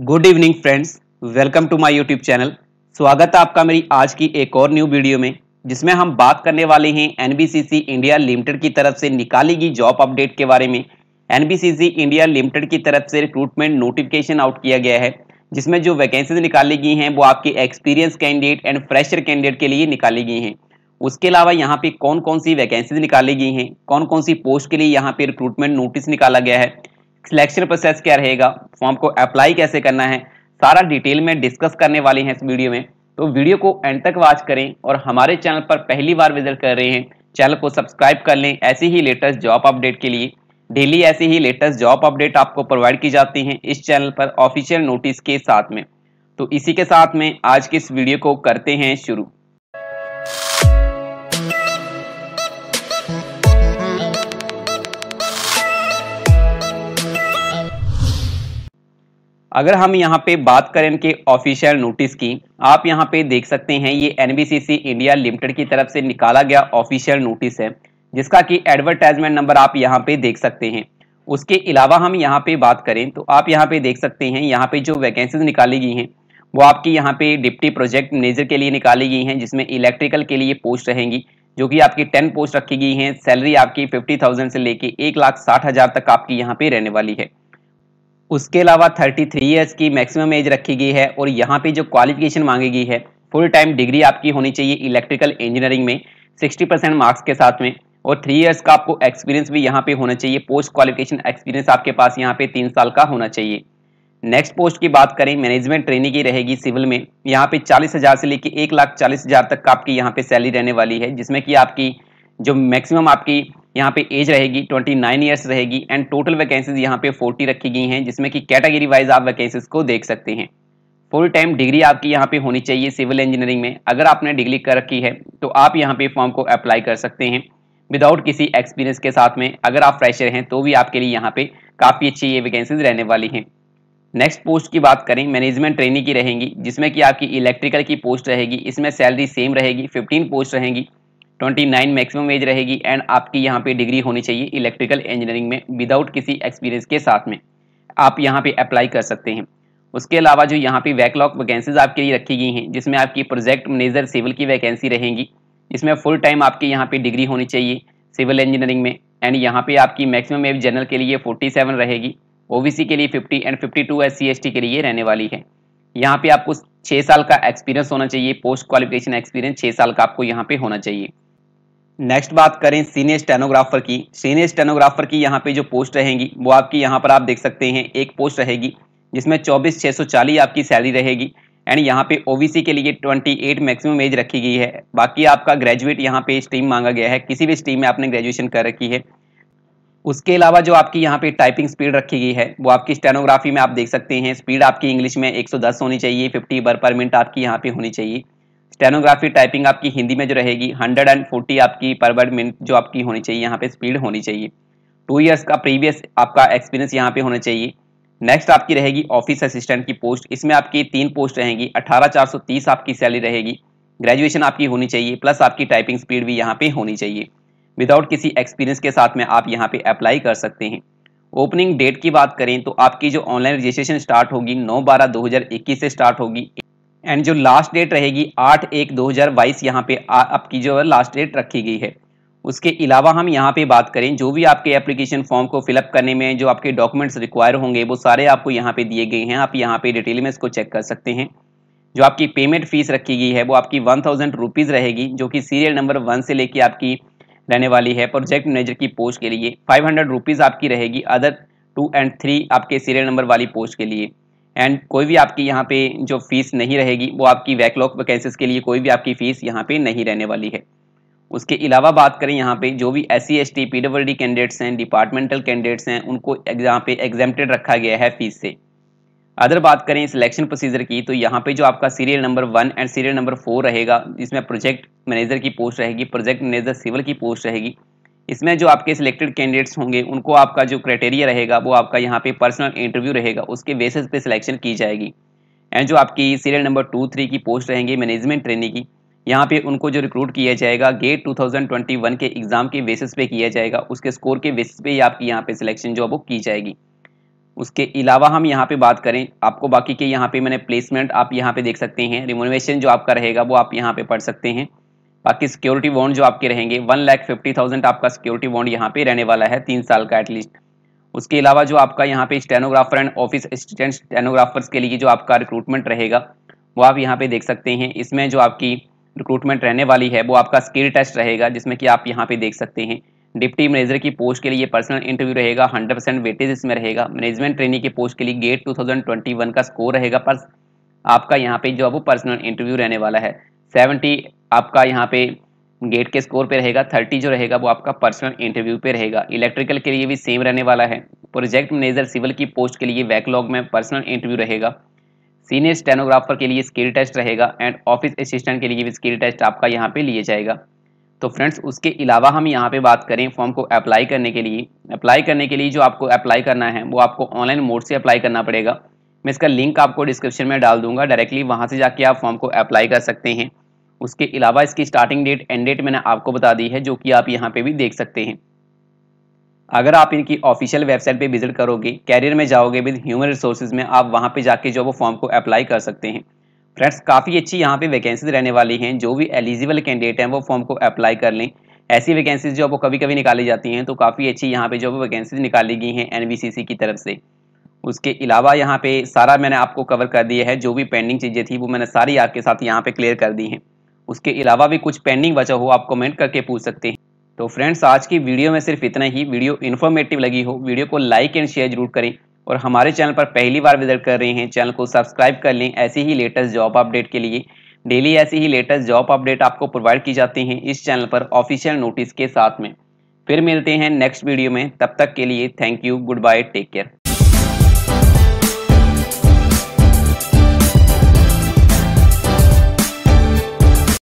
good evening friends welcome to my YouTube channel स्वागत है आपका मेरी आज की एक और न्यू वीडियो में जिसमें हम बात करने वाले हैं एनबीसीसी इंडिया लिमिटेड की तरफ से निकाली गई जॉब अपडेट के बारे में एनबीसीसी इंडिया लिमिटेड की तरफ से रिक्रूटमेंट नोटिफिकेशन आउट किया गया है जिसमें जो वैकेंसीज निकाली गई हैं वो आपके experience candidate and fresher candidate के लिए निकाली गई हैं उसके अलावा यहाँ पे कौन कौन सी वैकेंसीज निकाली गई हैं कौन कौन सी पोस्ट के लिए यहाँ पे रिक्रूटमेंट नोटिस निकाला गया है सिलेक्शन प्रोसेस क्या रहेगा फॉर्म को अप्लाई कैसे करना है सारा डिटेल में डिस्कस करने वाले हैं इस वीडियो में तो वीडियो को एंड तक वॉच करें और हमारे चैनल पर पहली बार विजिट कर रहे हैं चैनल को सब्सक्राइब कर लें ऐसी ही लेटेस्ट जॉब अपडेट के लिए डेली ऐसी ही लेटेस्ट जॉब अपडेट आपको प्रोवाइड की जाती हैं इस चैनल पर ऑफिशियल नोटिस के साथ में तो इसी के साथ में आज के इस वीडियो को करते हैं शुरू अगर हम यहाँ पे बात करें इनके ऑफिशियल नोटिस की आप यहाँ पे देख सकते हैं ये एनबीसीसी इंडिया लिमिटेड की तरफ से निकाला गया ऑफिशियल नोटिस है जिसका कि एडवर्टाइजमेंट नंबर आप यहाँ पे देख सकते हैं उसके अलावा हम यहाँ पे बात करें तो आप यहाँ पे देख सकते हैं यहाँ पे जो वैकेंसीज निकाली गई हैं वो आपकी यहाँ पे डिप्टी प्रोजेक्ट मैनेजर के लिए निकाली गई हैं जिसमें इलेक्ट्रिकल के लिए पोस्ट रहेंगी जो कि आपकी टेन पोस्ट रखी गई हैं सैलरी आपकी फिफ्टी थाउजेंड से लेके एक लाख साठ हज़ार तक आपकी यहाँ पे रहने वाली है उसके अलावा 33 इयर्स की मैक्सिमम एज रखी गई है और यहाँ पे जो क्वालिफिकेशन मांगी गई है फुल टाइम डिग्री आपकी होनी चाहिए इलेक्ट्रिकल इंजीनियरिंग में 60 परसेंट मार्क्स के साथ में और थ्री इयर्स का आपको एक्सपीरियंस भी यहाँ पे होना चाहिए पोस्ट क्वालिफिकेशन एक्सपीरियंस आपके पास यहाँ पे तीन साल का होना चाहिए नेक्स्ट पोस्ट की बात करें मैनेजमेंट ट्रेनिंग की रहेगी सिविल में यहाँ पे चालीस हज़ार से लेकर एक लाख चालीस हज़ार तक का आपकी यहाँ पे सैलरी रहने वाली है जिसमें कि आपकी जो मैक्सिमम आपकी यहाँ पे एज रहेगी 29 इयर्स रहेगी एंड टोटल वैकेंसीज यहाँ पे 40 रखी गई हैं जिसमें कि कैटेगरी वाइज आप वैकेंसीज को देख सकते हैं फुल टाइम डिग्री आपकी यहाँ पे होनी चाहिए सिविल इंजीनियरिंग में अगर आपने डिग्री कर रखी है तो आप यहाँ पे फॉर्म को अप्लाई कर सकते हैं विदाउट किसी एक्सपीरियंस के साथ में अगर आप फ्रेशर हैं तो भी आपके लिए यहाँ पे काफ़ी अच्छी ये वैकेंसीज रहने वाली हैं नेक्स्ट पोस्ट की बात करें मैनेजमेंट ट्रेनिंग की रहेंगी जिसमें कि आपकी इलेक्ट्रिकल की पोस्ट रहेगी इसमें सैलरी सेम रहेगी फिफ्टीन पोस्ट रहेंगी 29 मैक्सिमम एज रहेगी एंड आपकी यहाँ पे डिग्री होनी चाहिए इलेक्ट्रिकल इंजीनियरिंग में विदाउट किसी एक्सपीरियंस के साथ में आप यहाँ पे अप्लाई कर सकते हैं उसके अलावा जो यहाँ पे वैकलॉग वैकेंसीज आपके लिए रखी गई हैं जिसमें आपकी प्रोजेक्ट मैनेजर सिविल की वैकेंसी रहेंगी इसमें फुल टाइम आपकी यहाँ पे डिग्री होनी चाहिए सिविल इंजीनियरिंग में एंड यहाँ पे आपकी मैक्सिमम एज जनरल के लिए फोर्टी रहेगी ओ के लिए फ़िफ्टी एंड फिफ़्टी टू एस के लिए रहने वाली है यहाँ पे आपको छः साल का एक्सपीरियंस होना चाहिए पोस्ट क्वालिफिकेशन एक्सपीरियंस छः साल का आपको यहाँ पे होना चाहिए नेक्स्ट बात करें सीनियर स्टेनोग्राफर की सीनियर स्टेनोग्राफर की यहाँ पे जो पोस्ट रहेगी वो आपकी यहाँ पर आप देख सकते हैं एक पोस्ट रहेगी जिसमें चौबीस छः सौ चालीस आपकी सैलरी रहेगी एंड यहाँ पे ओबीसी के लिए 28 मैक्सिमम एज रखी गई है बाकी आपका ग्रेजुएट यहाँ पे स्ट्रीम मांगा गया है किसी भी स्ट्रीम में आपने ग्रेजुएशन कर रखी है उसके अलावा जो आपकी यहाँ पे टाइपिंग स्पीड रखी गई है वो आपकी स्टेनोग्राफी में आप देख सकते हैं स्पीड आपकी इंग्लिश में 110 होनी चाहिए 50 बर पर मिनट आपकी यहाँ पे होनी चाहिए स्टेनोग्राफी टाइपिंग आपकी हिंदी में जो रहेगी 140 आपकी पर वर्ड मिनट जो आपकी होनी चाहिए यहाँ पे स्पीड होनी चाहिए टू इयर्स का प्रीवियस आपका एक्सपीरियंस यहाँ पे होना चाहिए नेक्स्ट आपकी रहेगी ऑफिस असिस्टेंट की पोस्ट इसमें आपकी तीन पोस्ट रहेंगी अठारह चार आपकी सैलरी रहेगी ग्रेजुएशन आपकी होनी चाहिए प्लस आपकी टाइपिंग स्पीड भी यहाँ पे होनी चाहिए विदाउट किसी एक्सपीरियंस के साथ में आप यहाँ पे अप्लाई कर सकते हैं ओपनिंग डेट की बात करें तो आपकी जो ऑनलाइन रजिस्ट्रेशन स्टार्ट होगी नौ बारह इक्कीस से स्टार्ट होगी एंड जो लास्ट डेट रहेगी आठ एक दो हज़ार बाईस यहाँ पे आपकी जो है लास्ट डेट रखी गई है उसके अलावा हम यहाँ पे बात करें जो भी आपके एप्लीकेशन फॉर्म को फिलअप करने में जो आपके डॉक्यूमेंट्स रिक्वायर होंगे वो सारे आपको यहाँ पे दिए गए हैं आप यहाँ पे डिटेल में इसको चेक कर सकते हैं जो आपकी पेमेंट फीस रखी गई है वो आपकी वन थाउजेंड रुपीज़ रहेगी जो कि सीरियल नंबर वन से लेके आपकी रहने वाली है प्रोजेक्ट मैनेजर की पोस्ट के लिए फाइव हंड्रेड रुपीज़ आपकी रहेगी अदर टू एंड थ्री आपके सीरियल नंबर वाली पोस्ट के लिए एंड कोई भी आपकी यहाँ पे जो फीस नहीं रहेगी वो आपकी वैकलॉग वैकेंसीज के लिए कोई भी आपकी फ़ीस यहाँ पे नहीं रहने वाली है उसके अलावा बात करें यहाँ पे जो भी S C S T P D candidates हैं डिपार्टमेंटल कैंडिडेट्स हैं उनको यहाँ पे एग्जामेटेड रखा गया है फीस से अदर बात करें सिलेक्शन प्रोसीजर की तो यहाँ पे जो आपका serial number one and serial number four रहेगा जिसमें प्रोजेक्ट मैनेजर की पोस्ट रहेगी प्रोजेक्ट मैनेजर सिविल की पोस्ट रहेगी इसमें जो आपके सिलेक्टेड कैंडिडेट्स होंगे उनको आपका जो क्राइटेरिया रहेगा वो आपका यहाँ पे पर्सनल इंटरव्यू रहेगा उसके बेसिस पे सिलेक्शन की जाएगी एंड जो आपकी सीरियल नंबर टू थ्री की पोस्ट रहेंगी मैनेजमेंट ट्रेनिंग की यहाँ पे उनको जो रिक्रूट किया जाएगा गेट 2021 के एग्ज़ाम के बेसिस पे किया जाएगा उसके स्कोर के बेसिस पे ही आपकी यहाँ पे सिलेक्शन जो है वो की जाएगी उसके अलावा हम यहाँ पे बात करें आपको बाकी के यहाँ पे मैंने प्लेसमेंट आप यहाँ पे देख सकते हैं रिमोनवेशन जो आपका रहेगा वो आप यहाँ पे पढ़ सकते हैं बाकी सिक्योरिटी बॉन्ड जो आपके रहेंगे वन लाख फिफ्टी थाउजेंड आपका सिक्योरिटी बॉन्ड यहाँ पे रहने वाला है तीन साल का एटलीस्ट उसके अलावा जो आपका यहाँ पे stenographer and office assistant stenographers के लिए जो आपका रिक्रूटमेंट रहेगा वो आप यहाँ पे देख सकते हैं इसमें जो आपकी रिक्रूटमेंट रहने वाली है वो आपका स्किल टेस्ट रहेगा जिसमें कि आप यहाँ पे देख सकते हैं डिप्टी मैनेजर की पोस्ट के लिए पर्सनल इंटरव्यू रहेगा हंड्रेड परसेंट वेटेज इसमें रहेगा मैनेजमेंट ट्रेनिंग की पोस्ट के लिए गेट 2021 का स्कोर रहेगा पर आपका यहाँ पे जो है वो पर्सनल इंटरव्यू रहने वाला है सेवेंटी आपका यहाँ पे गेट के स्कोर पे रहेगा थर्टी जो रहेगा वो आपका पर्सनल इंटरव्यू पे रहेगा इलेक्ट्रिकल के लिए भी सेम रहने वाला है प्रोजेक्ट मैनेजर सिविल की पोस्ट के लिए बैकलॉग में पर्सनल इंटरव्यू रहेगा सीनियर स्टेनोग्राफर के लिए स्किल टेस्ट रहेगा एंड ऑफिस असिस्टेंट के लिए भी स्किल टेस्ट आपका यहाँ पे लिए जाएगा तो फ्रेंड्स उसके अलावा हम यहाँ पे बात करें फॉर्म को अप्लाई करने के लिए अप्लाई करने के लिए जो आपको अप्लाई करना है वो आपको ऑनलाइन मोड से अप्लाई करना पड़ेगा मैं इसका लिंक आपको डिस्क्रिप्शन में डाल दूंगा डायरेक्टली वहाँ से जाके आप फॉर्म को अप्लाई कर सकते हैं उसके अलावा इसकी स्टार्टिंग डेट एंड डेट मैंने आपको बता दी है जो कि आप यहाँ पे भी देख सकते हैं अगर आप इनकी ऑफिशियल वेबसाइट पे विजिट करोगे कैरियर में जाओगे विद ह्यूमन रिसोर्सेज में आप वहाँ पे जाके जो वो फॉर्म को अप्लाई कर सकते हैं फ्रेंड्स काफ़ी अच्छी यहाँ पे वैकेंसीज रहने वाली हैं जो भी एलिजिबल कैंडिडेट हैं वो फॉर्म को अप्लाई कर लें ऐसी वैकेंसीज जो आपको कभी कभी निकाली जाती हैं तो काफ़ी अच्छी यहाँ पर जो वैकेंसीज निकाली गई हैं एन की तरफ से उसके अलावा यहाँ पर सारा मैंने आपको कवर कर दिया है जो भी पेंडिंग चीज़ें थी वो मैंने सारी आपके साथ यहाँ पर क्लियर कर दी हैं उसके अलावा भी कुछ पेंडिंग बचा हो आप कमेंट करके पूछ सकते हैं तो फ्रेंड्स आज की वीडियो में सिर्फ इतना ही वीडियो इन्फॉर्मेटिव लगी हो वीडियो को लाइक एंड शेयर जरूर करें और हमारे चैनल पर पहली बार विजिट कर रहे हैं चैनल को सब्सक्राइब कर लें ऐसे ही लेटेस्ट जॉब अपडेट के लिए डेली ऐसी ही लेटेस्ट जॉब अपडेट आपको प्रोवाइड की जाती हैं इस चैनल पर ऑफिशियल नोटिस के साथ में फिर मिलते हैं नेक्स्ट वीडियो में तब तक के लिए thank you good bye take care